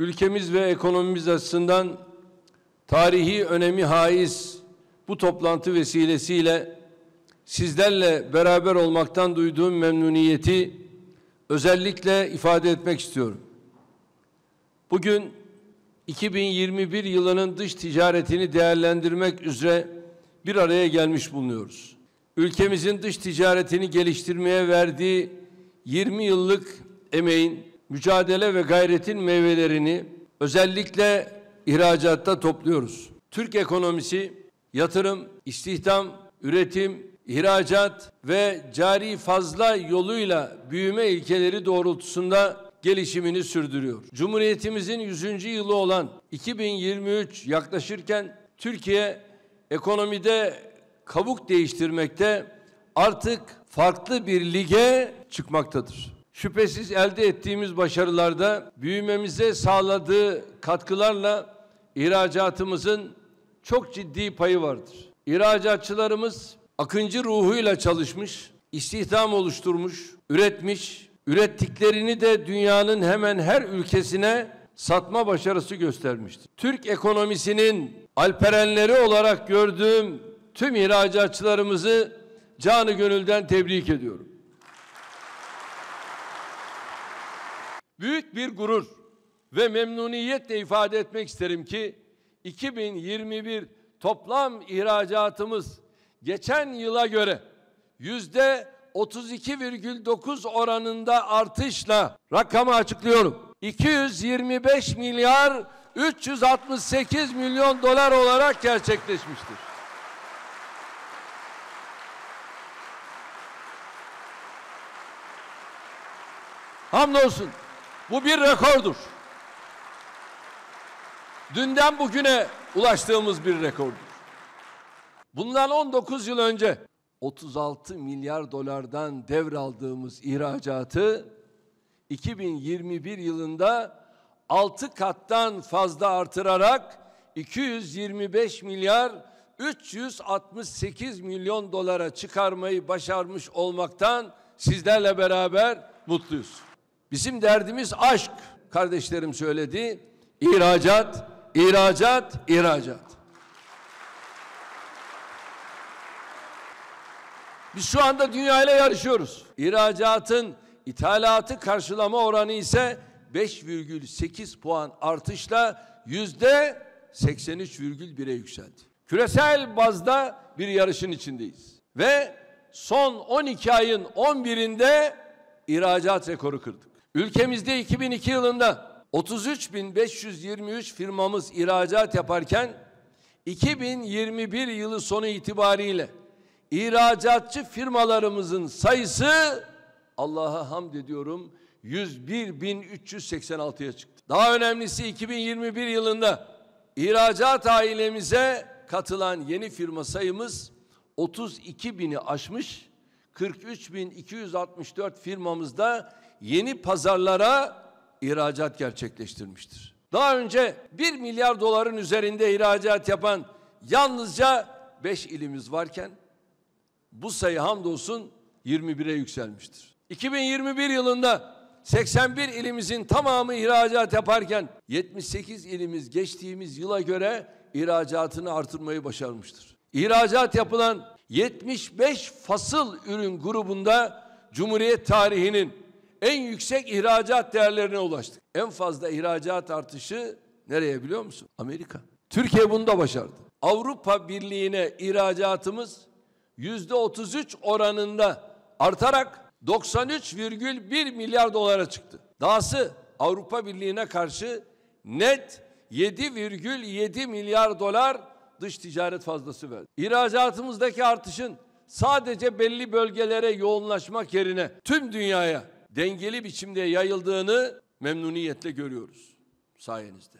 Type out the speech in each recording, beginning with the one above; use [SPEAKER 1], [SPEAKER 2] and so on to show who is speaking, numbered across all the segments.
[SPEAKER 1] ülkemiz ve ekonomimiz açısından tarihi önemi haiz bu toplantı vesilesiyle sizlerle beraber olmaktan duyduğum memnuniyeti özellikle ifade etmek istiyorum. Bugün 2021 yılının dış ticaretini değerlendirmek üzere bir araya gelmiş bulunuyoruz. Ülkemizin dış ticaretini geliştirmeye verdiği 20 yıllık emeğin mücadele ve gayretin meyvelerini özellikle ihracatta topluyoruz. Türk ekonomisi yatırım, istihdam, üretim, ihracat ve cari fazla yoluyla büyüme ilkeleri doğrultusunda gelişimini sürdürüyor. Cumhuriyetimizin 100. yılı olan 2023 yaklaşırken Türkiye ekonomide kabuk değiştirmekte artık farklı bir lige çıkmaktadır. Şüphesiz elde ettiğimiz başarılarda büyümemize sağladığı katkılarla ihracatımızın çok ciddi payı vardır. İhracatçılarımız akıncı ruhuyla çalışmış, istihdam oluşturmuş, üretmiş, ürettiklerini de dünyanın hemen her ülkesine satma başarısı göstermiştir. Türk ekonomisinin alperenleri olarak gördüğüm tüm ihracatçılarımızı canı gönülden tebrik ediyorum. Büyük bir gurur ve memnuniyetle ifade etmek isterim ki 2021 toplam ihracatımız geçen yıla göre yüzde 32,9 oranında artışla rakamı açıklıyorum. 225 milyar 368 milyon dolar olarak gerçekleşmiştir. Hamdolsun. Bu bir rekordur. Dünden bugüne ulaştığımız bir rekordur. Bundan 19 yıl önce 36 milyar dolardan devraldığımız ihracatı 2021 yılında 6 kattan fazla artırarak 225 milyar 368 milyon dolara çıkarmayı başarmış olmaktan sizlerle beraber mutluyuz. Bizim derdimiz aşk. Kardeşlerim söyledi. İhracat, ihracat, ihracat. Biz şu anda dünyayla yarışıyoruz. İhracatın ithalatı karşılama oranı ise 5,8 puan artışla yüzde 83,1'e yükseldi. Küresel bazda bir yarışın içindeyiz. Ve son 12 ayın 11'inde ihracat rekoru kırdık. Ülkemizde 2002 yılında 33.523 firmamız ihracat yaparken 2021 yılı sonu itibariyle ihracatçı firmalarımızın sayısı Allah'a hamd ediyorum 101.386'ya çıktı. Daha önemlisi 2021 yılında ihracat ailemize katılan yeni firma sayımız 32.000'i aşmış. 43.264 firmamızda yeni pazarlara ihracat gerçekleştirmiştir. Daha önce 1 milyar doların üzerinde ihracat yapan yalnızca 5 ilimiz varken bu sayı hamdolsun 21'e yükselmiştir. 2021 yılında 81 ilimizin tamamı ihracat yaparken 78 ilimiz geçtiğimiz yıla göre ihracatını artırmayı başarmıştır. İhracat yapılan 75 fasıl ürün grubunda Cumhuriyet tarihinin en yüksek ihracat değerlerine ulaştık. En fazla ihracat artışı nereye biliyor musun? Amerika. Türkiye bunu da başardı. Avrupa Birliği'ne ihracatımız yüzde 33 oranında artarak 93,1 milyar dolara çıktı. Dahası Avrupa Birliği'ne karşı net 7,7 milyar dolar dış ticaret fazlası verdi. İhracatımızdaki artışın sadece belli bölgelere yoğunlaşmak yerine tüm dünyaya dengeli biçimde yayıldığını memnuniyetle görüyoruz sayenizde.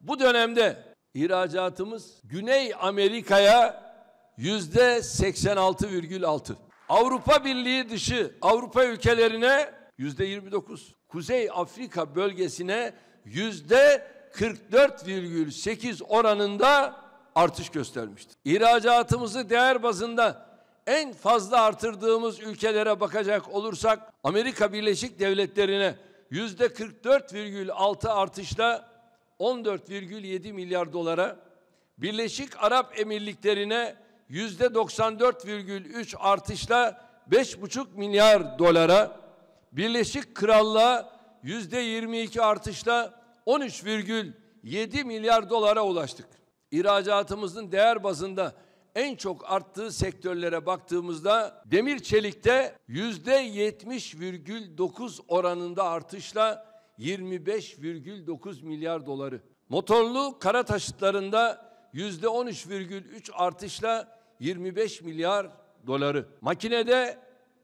[SPEAKER 1] Bu dönemde ihracatımız Güney Amerika'ya yüzde 86,6. Avrupa Birliği dışı Avrupa ülkelerine yüzde 29. Kuzey Afrika bölgesine yüzde 44,8 oranında artış göstermiştir. İhracatımızı değer bazında en fazla artırdığımız ülkelere bakacak olursak Amerika Birleşik Devletleri'ne yüzde 44,6 artışla 14,7 milyar dolara, Birleşik Arap Emirlikleri'ne yüzde 94,3 artışla 5,5 milyar dolara, Birleşik Krallığa yüzde 22 artışla 13,7 milyar dolara ulaştık. İhracatımızın değer bazında en çok arttığı sektörlere baktığımızda demir çelikte %70,9 oranında artışla 25,9 milyar doları. Motorlu kara taşıtlarında %13,3 artışla 25 milyar doları. Makinede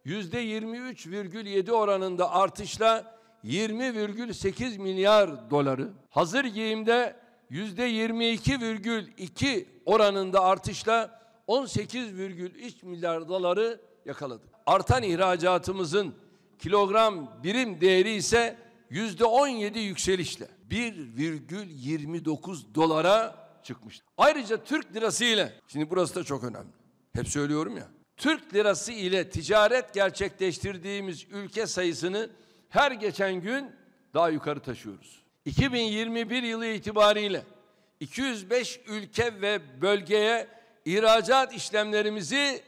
[SPEAKER 1] %23,7 oranında artışla 20,8 milyar doları. Hazır giyimde %22,2 oranında artışla 18,3 milyar doları yakaladık. Artan ihracatımızın kilogram birim değeri ise yüzde %17 yükselişle 1,29 dolara çıkmış. Ayrıca Türk lirası ile, şimdi burası da çok önemli. Hep söylüyorum ya. Türk lirası ile ticaret gerçekleştirdiğimiz ülke sayısını her geçen gün daha yukarı taşıyoruz. 2021 yılı itibariyle 205 ülke ve bölgeye ihracat işlemlerimizi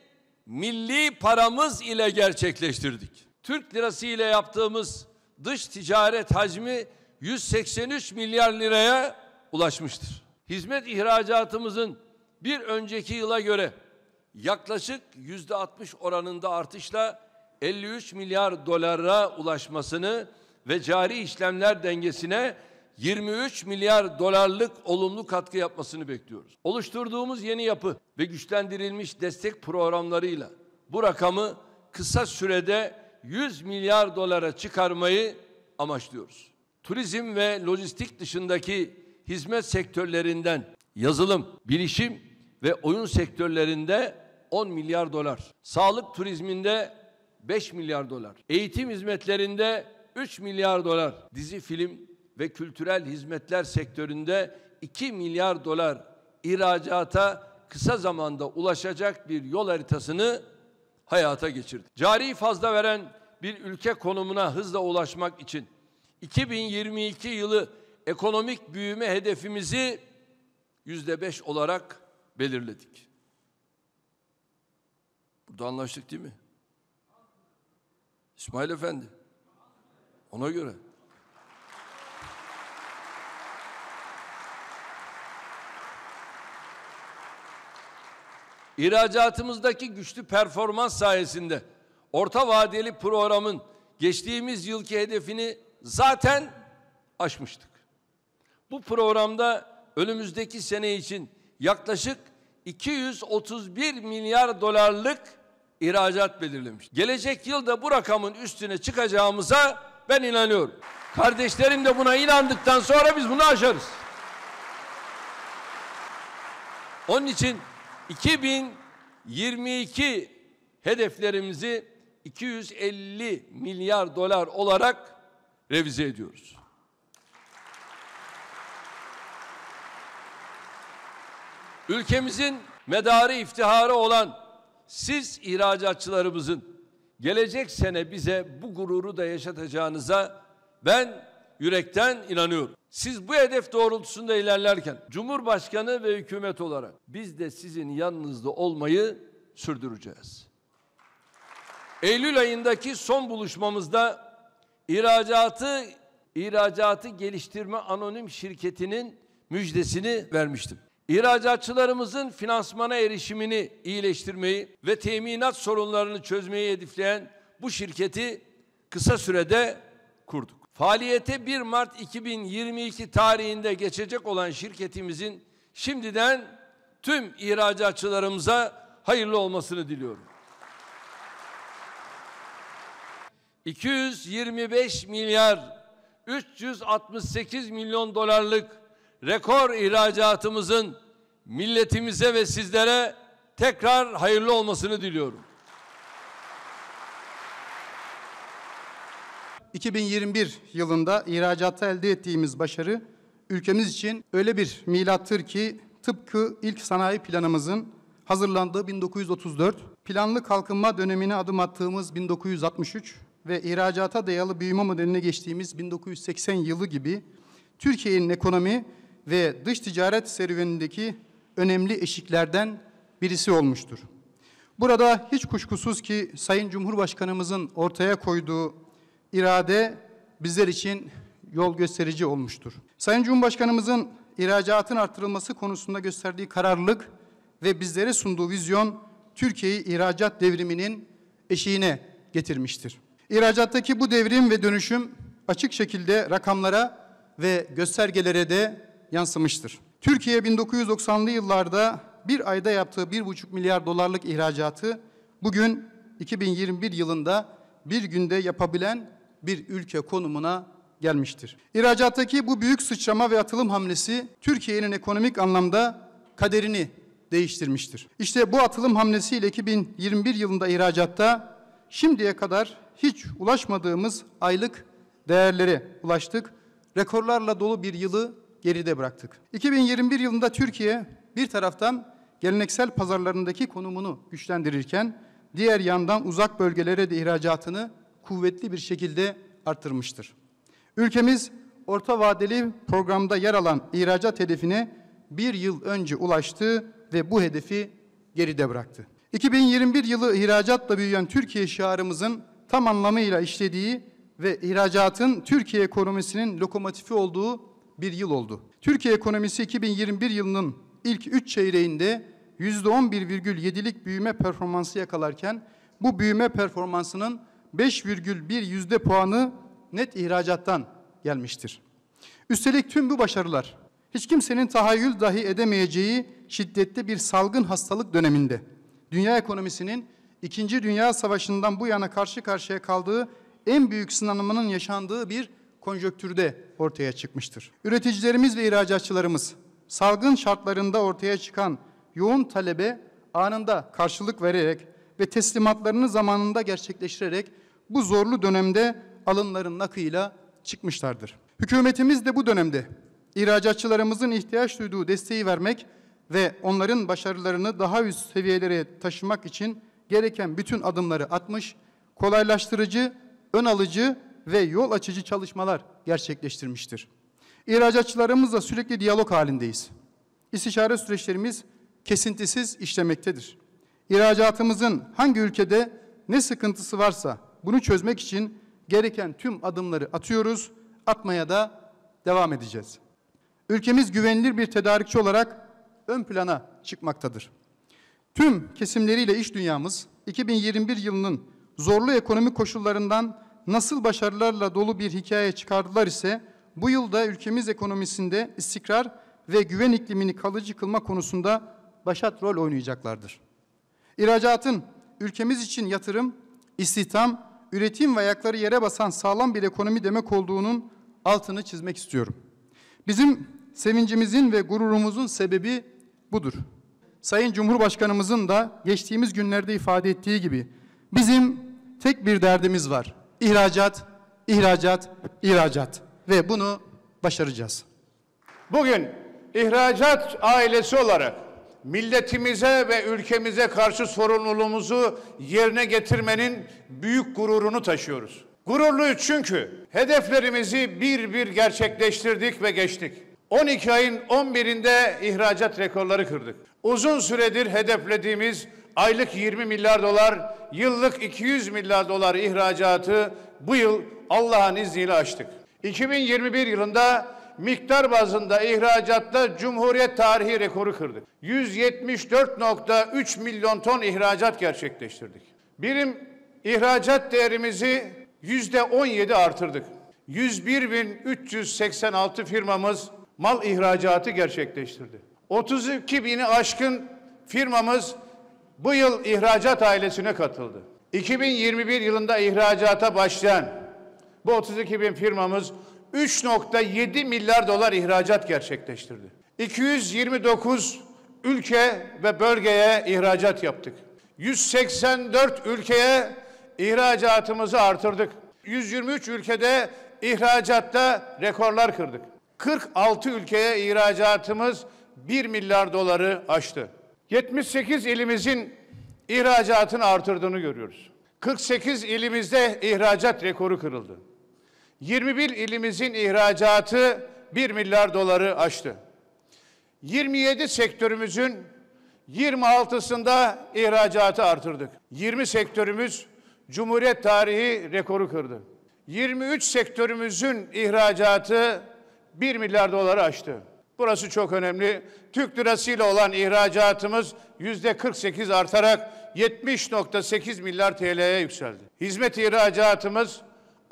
[SPEAKER 1] milli paramız ile gerçekleştirdik. Türk lirası ile yaptığımız dış ticaret hacmi 183 milyar liraya ulaşmıştır. Hizmet ihracatımızın bir önceki yıla göre yaklaşık yüzde 60 oranında artışla 53 milyar dolara ulaşmasını ve cari işlemler dengesine 23 milyar dolarlık olumlu katkı yapmasını bekliyoruz. Oluşturduğumuz yeni yapı ve güçlendirilmiş destek programlarıyla bu rakamı kısa sürede 100 milyar dolara çıkarmayı amaçlıyoruz. Turizm ve lojistik dışındaki hizmet sektörlerinden yazılım, bilişim ve oyun sektörlerinde 10 milyar dolar. Sağlık turizminde 5 milyar dolar. Eğitim hizmetlerinde 3 milyar dolar. Dizi, film, ve kültürel hizmetler sektöründe 2 milyar dolar ihracata kısa zamanda ulaşacak bir yol haritasını hayata geçirdi. Cari fazla veren bir ülke konumuna hızla ulaşmak için 2022 yılı ekonomik büyüme hedefimizi yüzde beş olarak belirledik. Burada anlaştık değil mi? İsmail Efendi. Ona göre. İhracatımızdaki güçlü performans sayesinde orta vadeli programın geçtiğimiz yılki hedefini zaten aşmıştık. Bu programda önümüzdeki sene için yaklaşık 231 milyar dolarlık ihracat belirlemiş. Gelecek yılda bu rakamın üstüne çıkacağımıza ben inanıyorum. Kardeşlerim de buna inandıktan sonra biz bunu aşarız. Onun için 2022 hedeflerimizi 250 milyar dolar olarak revize ediyoruz. Ülkemizin medarı iftiharı olan siz ihracatçılarımızın gelecek sene bize bu gururu da yaşatacağınıza ben yürekten inanıyorum. Siz bu hedef doğrultusunda ilerlerken Cumhurbaşkanı ve hükümet olarak biz de sizin yanınızda olmayı sürdüreceğiz. Eylül ayındaki son buluşmamızda ihracatı ihracatı geliştirme anonim şirketinin müjdesini vermiştim. İhracatçılarımızın finansmana erişimini iyileştirmeyi ve teminat sorunlarını çözmeyi hedefleyen bu şirketi kısa sürede kurduk. Faaliyete 1 Mart 2022 tarihinde geçecek olan şirketimizin şimdiden tüm ihracatçılarımıza hayırlı olmasını diliyorum. 225 milyar 368 milyon dolarlık rekor ihracatımızın milletimize ve sizlere tekrar hayırlı olmasını diliyorum. 2021 yılında
[SPEAKER 2] ihracatta elde ettiğimiz başarı ülkemiz için öyle bir milattır ki tıpkı ilk sanayi planımızın hazırlandığı 1934, planlı kalkınma dönemine adım attığımız 1963 ve ihracata dayalı büyüme modeline geçtiğimiz 1980 yılı gibi Türkiye'nin ekonomi ve dış ticaret serüvenindeki önemli eşiklerden birisi olmuştur. Burada hiç kuşkusuz ki Sayın Cumhurbaşkanımızın ortaya koyduğu irade bizler için yol gösterici olmuştur. Sayın Cumhurbaşkanımızın ihracatın artırılması konusunda gösterdiği kararlılık ve bizlere sunduğu vizyon Türkiye'yi ihracat devriminin eşiğine getirmiştir. İhracattaki bu devrim ve dönüşüm açık şekilde rakamlara ve göstergelere de yansımıştır. Türkiye 1990'lı yıllarda bir ayda yaptığı 1,5 milyar dolarlık ihracatı bugün 2021 yılında bir günde yapabilen bir ülke konumuna gelmiştir. İhracattaki bu büyük sıçrama ve atılım hamlesi Türkiye'nin ekonomik anlamda kaderini değiştirmiştir. İşte bu atılım hamlesiyle 2021 yılında ihracatta şimdiye kadar hiç ulaşmadığımız aylık değerlere ulaştık. Rekorlarla dolu bir yılı geride bıraktık. 2021 yılında Türkiye bir taraftan geleneksel pazarlarındaki konumunu güçlendirirken diğer yandan uzak bölgelere de ihracatını kuvvetli bir şekilde arttırmıştır. Ülkemiz orta vadeli programda yer alan ihracat hedefine bir yıl önce ulaştı ve bu hedefi geride bıraktı. 2021 yılı ihracatla büyüyen Türkiye şiarımızın tam anlamıyla işlediği ve ihracatın Türkiye ekonomisinin lokomotifi olduğu bir yıl oldu. Türkiye ekonomisi 2021 yılının ilk 3 çeyreğinde %11,7'lik büyüme performansı yakalarken bu büyüme performansının 5,1 yüzde puanı net ihracattan gelmiştir. Üstelik tüm bu başarılar hiç kimsenin tahayyül dahi edemeyeceği şiddetli bir salgın hastalık döneminde dünya ekonomisinin 2. Dünya Savaşı'ndan bu yana karşı karşıya kaldığı en büyük sınanımının yaşandığı bir konjöktürde ortaya çıkmıştır. Üreticilerimiz ve ihracatçılarımız salgın şartlarında ortaya çıkan yoğun talebe anında karşılık vererek ve teslimatlarını zamanında gerçekleştirerek bu zorlu dönemde alınların akıyla çıkmışlardır. Hükümetimiz de bu dönemde ihracatçılarımızın ihtiyaç duyduğu desteği vermek ve onların başarılarını daha üst seviyelere taşımak için gereken bütün adımları atmış, kolaylaştırıcı, ön alıcı ve yol açıcı çalışmalar gerçekleştirmiştir. İhracatçılarımızla sürekli diyalog halindeyiz. İstişare süreçlerimiz kesintisiz işlemektedir ihracatımızın hangi ülkede ne sıkıntısı varsa bunu çözmek için gereken tüm adımları atıyoruz, atmaya da devam edeceğiz. Ülkemiz güvenilir bir tedarikçi olarak ön plana çıkmaktadır. Tüm kesimleriyle iş dünyamız 2021 yılının zorlu ekonomi koşullarından nasıl başarılarla dolu bir hikaye çıkardılar ise bu yılda ülkemiz ekonomisinde istikrar ve güven iklimini kalıcı kılma konusunda başat rol oynayacaklardır. İhracatın ülkemiz için yatırım, istihdam, üretim ve ayakları yere basan sağlam bir ekonomi demek olduğunun altını çizmek istiyorum. Bizim sevincimizin ve gururumuzun sebebi budur. Sayın Cumhurbaşkanımızın da geçtiğimiz günlerde ifade ettiği gibi bizim tek bir derdimiz var. İhracat, ihracat, ihracat ve bunu başaracağız. Bugün ihracat ailesi olarak
[SPEAKER 3] milletimize ve ülkemize karşı sorumluluğumuzu yerine getirmenin büyük gururunu taşıyoruz. Gururluyuz çünkü hedeflerimizi bir bir gerçekleştirdik ve geçtik. 12 ayın 11'inde ihracat rekorları kırdık. Uzun süredir hedeflediğimiz aylık 20 milyar dolar, yıllık 200 milyar dolar ihracatı bu yıl Allah'ın izniyle açtık. 2021 yılında miktar bazında ihracatta Cumhuriyet tarihi rekoru kırdık. 174.3 milyon ton ihracat gerçekleştirdik. Birim ihracat değerimizi %17 artırdık. 101.386 firmamız mal ihracatı gerçekleştirdi. 32 bini aşkın firmamız bu yıl ihracat ailesine katıldı. 2021 yılında ihracata başlayan bu 32 bin firmamız 3.7 milyar dolar ihracat gerçekleştirdi. 229 ülke ve bölgeye ihracat yaptık. 184 ülkeye ihracatımızı artırdık. 123 ülkede ihracatta rekorlar kırdık. 46 ülkeye ihracatımız 1 milyar doları aştı. 78 ilimizin ihracatını artırdığını görüyoruz. 48 ilimizde ihracat rekoru kırıldı. 21 ilimizin ihracatı 1 milyar doları aştı. 27 sektörümüzün 26'sında ihracatı artırdık. 20 sektörümüz Cumhuriyet tarihi rekoru kırdı. 23 sektörümüzün ihracatı 1 milyar doları aştı. Burası çok önemli. Türk lirasıyla olan ihracatımız yüzde 48 artarak 70.8 milyar TL'ye yükseldi. Hizmet ihracatımız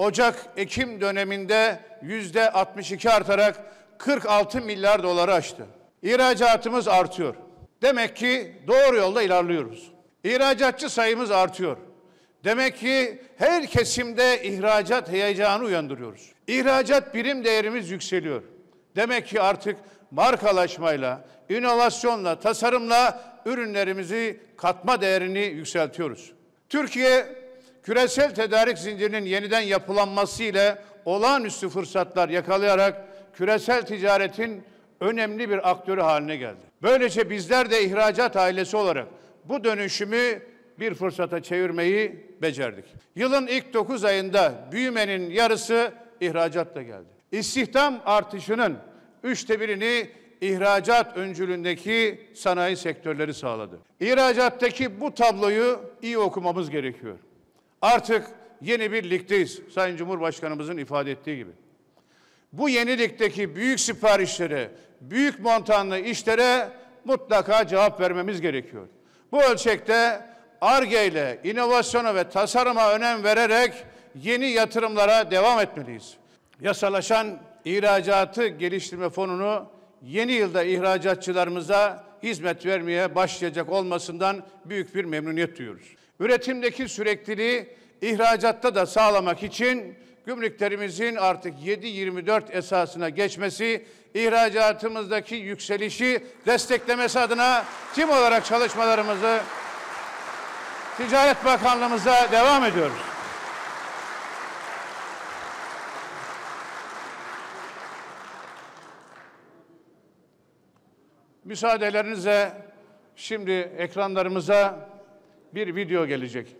[SPEAKER 3] Ocak-Ekim döneminde yüzde 62 artarak 46 milyar doları aştı. İhracatımız artıyor. Demek ki doğru yolda ilerliyoruz. İhracatçı sayımız artıyor. Demek ki her kesimde ihracat heyecanı uyandırıyoruz. İhracat birim değerimiz yükseliyor. Demek ki artık markalaşmayla, inovasyonla, tasarımla ürünlerimizi katma değerini yükseltiyoruz. Türkiye küresel tedarik zincirinin yeniden yapılanması ile olağanüstü fırsatlar yakalayarak küresel ticaretin önemli bir aktörü haline geldi. Böylece bizler de ihracat ailesi olarak bu dönüşümü bir fırsata çevirmeyi becerdik. Yılın ilk 9 ayında büyümenin yarısı ihracatla geldi. İstihdam artışının üçte birini ihracat öncülündeki sanayi sektörleri sağladı. İhracattaki bu tabloyu iyi okumamız gerekiyor. Artık yeni bir ligdeyiz. Sayın Cumhurbaşkanımızın ifade ettiği gibi. Bu yenilikteki büyük siparişlere, büyük montanlı işlere mutlaka cevap vermemiz gerekiyor. Bu ölçekte ARGE ile inovasyona ve tasarıma önem vererek yeni yatırımlara devam etmeliyiz. Yasalaşan ihracatı geliştirme fonunu yeni yılda ihracatçılarımıza hizmet vermeye başlayacak olmasından büyük bir memnuniyet duyuyoruz. Üretimdeki sürekliliği ihracatta da sağlamak için gümrüklerimizin artık 7-24 esasına geçmesi, ihracatımızdaki yükselişi desteklemesi adına tim olarak çalışmalarımızı Ticaret Bakanlığımıza devam ediyoruz. Müsaadelerinizle şimdi ekranlarımıza bir video gelecek.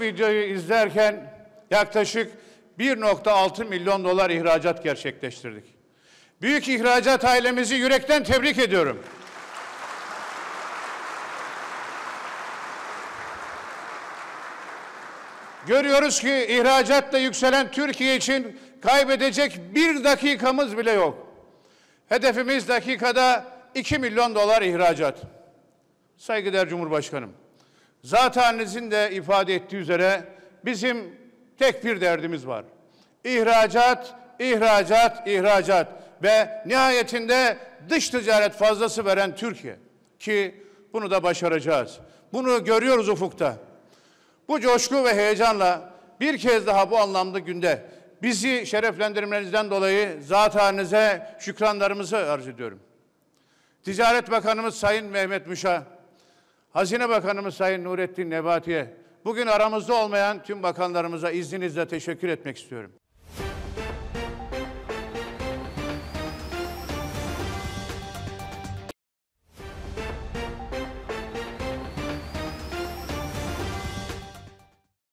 [SPEAKER 3] videoyu izlerken yaklaşık 1.6 milyon dolar ihracat gerçekleştirdik. Büyük ihracat ailemizi yürekten tebrik ediyorum. Görüyoruz ki ihracatla yükselen Türkiye için kaybedecek bir dakikamız bile yok. Hedefimiz dakikada 2 milyon dolar ihracat. Saygıdeğer Cumhurbaşkanım, Zatenizin de ifade ettiği üzere bizim tek bir derdimiz var. İhracat, ihracat, ihracat ve nihayetinde dış ticaret fazlası veren Türkiye ki bunu da başaracağız. Bunu görüyoruz ufukta. Bu coşku ve heyecanla bir kez daha bu anlamda günde bizi şereflendirmenizden dolayı zat halinize şükranlarımızı arz ediyorum. Ticaret Bakanımız Sayın Mehmet Müşah Hazine Bakanımız Sayın Nurettin Nebati'ye bugün aramızda olmayan tüm bakanlarımıza izninizle teşekkür etmek istiyorum.